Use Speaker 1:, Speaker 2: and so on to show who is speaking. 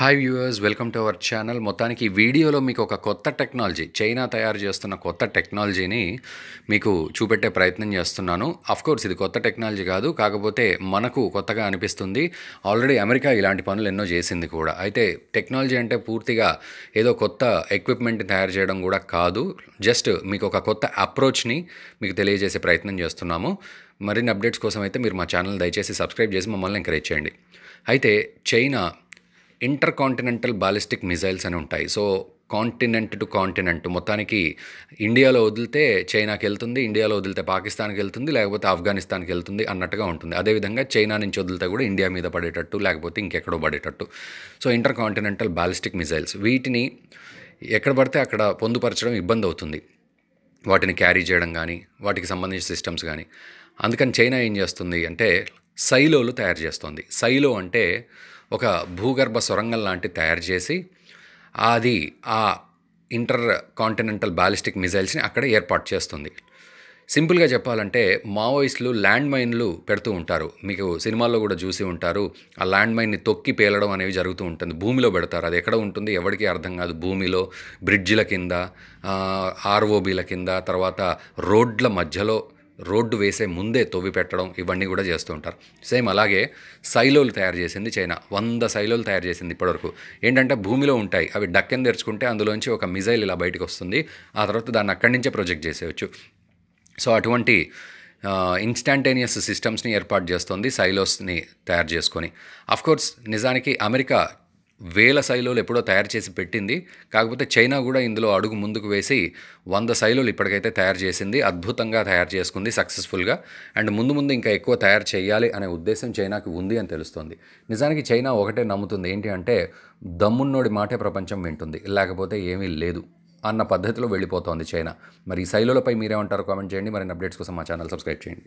Speaker 1: hi viewers welcome to our channel మొత్తానికి ఈ వీడియోలో మీకు ఒక కొత్త టెక్నాలజీ చైనా తయారు చేస్తున్న కొత్త టెక్నాలజీని మీకు చూపెట్టే ప్రయత్నం చేస్తున్నాను కోర్స్ ఇది కొత్త టెక్నాలజీ కాదు కాకపోతే మనకు కొత్తగా అనిపిస్తుంది ఆల్రెడీ అమెరికా ఇలాంటి పనులు ఎన్నో చేసింది కూడా అయితే టెక్నాలజీ అంటే పూర్తిగా ఏదో కొత్త ఎక్విప్మెంట్ తయారు చేయడం కూడా కాదు జస్ట్ మీకు ఒక కొత్త అప్రోచ్ని మీకు తెలియజేసే ప్రయత్నం చేస్తున్నాము మరిన్ని అప్డేట్స్ కోసం అయితే మీరు మా ఛానల్ దయచేసి సబ్స్క్రైబ్ చేసి మమ్మల్ని ఎంకరేజ్ చేయండి అయితే China intercontinental ballistic missiles అని ఉంటాయి సో కాంటినెంట్ టు కాంటినెంట్ మొత్తానికి ఇండియాలో వదిలితే చైనాకి వెళ్తుంది ఇండియాలో వదిలితే పాకిస్తాన్కి వెళ్తుంది లేకపోతే ఆఫ్ఘనిస్తాన్కి వెళ్తుంది అన్నట్టుగా ఉంటుంది అదేవిధంగా చైనా నుంచి వదిలితే కూడా ఇండియా మీద పడేటట్టు లేకపోతే ఇంకెక్కడో పడేటట్టు so intercontinental ballistic missiles వీటిని ఎక్కడ పడితే అక్కడ పొందుపరచడం ఇబ్బంది అవుతుంది వాటిని క్యారీ చేయడం కానీ వాటికి సంబంధించిన సిస్టమ్స్ కానీ అందుకని చైనా ఏం చేస్తుంది అంటే సైలోలు తయారు చేస్తుంది సైలో అంటే ఒక భూగర్భ సొరంగం లాంటి తయారు చేసి అది ఆ ఇంటర్ కాంటినెంటల్ బాలిస్టిక్ మిజైల్స్ని అక్కడ ఏర్పాటు చేస్తుంది సింపుల్గా చెప్పాలంటే మావోయిస్టులు ల్యాండ్ మైన్లు పెడుతూ ఉంటారు మీకు సినిమాల్లో కూడా చూసి ఉంటారు ఆ ల్యాండ్ మైన్ని తొక్కి పేలడం అనేవి జరుగుతూ ఉంటుంది భూమిలో పెడతారు అది ఎక్కడ ఉంటుంది ఎవరికి అర్థం కాదు భూమిలో బ్రిడ్జిల కింద ఆర్ఓబీల కింద తర్వాత రోడ్ల మధ్యలో రోడ్డు వేసే ముందే తొవ్వి పెట్టడం ఇవన్నీ కూడా చేస్తూ ఉంటారు సేమ్ అలాగే సైలోలు తయారు చేసింది చైనా వంద సైలోలు తయారు చేసింది ఇప్పటివరకు ఏంటంటే భూమిలో ఉంటాయి అవి డక్కెన్ తెరుచుకుంటే అందులోంచి ఒక మిజైల్ ఇలా బయటకు వస్తుంది ఆ తర్వాత దాన్ని అక్కడి నుంచే ప్రొజెక్ట్ చేసేయచ్చు సో అటువంటి ఇన్స్టాంటేనియస్ సిస్టమ్స్ని ఏర్పాటు చేస్తుంది సైలోస్ని తయారు చేసుకొని అఫ్కోర్స్ నిజానికి అమెరికా వేల శైలులు ఎప్పుడో తయారు చేసి పెట్టింది కాకపోతే చైనా కూడా ఇందులో అడుగు ముందుకు వేసి వంద శైలులు ఇప్పటికైతే తయారు చేసింది అద్భుతంగా తయారు చేసుకుంది సక్సెస్ఫుల్గా అండ్ ముందు ముందు ఇంకా ఎక్కువ తయారు చేయాలి అనే ఉద్దేశం చైనాకి ఉంది అని తెలుస్తుంది నిజానికి చైనా ఒకటే నమ్ముతుంది ఏంటి అంటే దమ్మున్నోడి మాటే ప్రపంచం వింటుంది లేకపోతే ఏమీ లేదు అన్న పద్ధతిలో వెళ్ళిపోతోంది చైనా మరి ఈ శైలులపై మీరేమంటారు కామెంట్ చేయండి మరిన్ని అప్డేట్స్ కోసం మా ఛానల్ సబ్స్క్రైబ్ చేయండి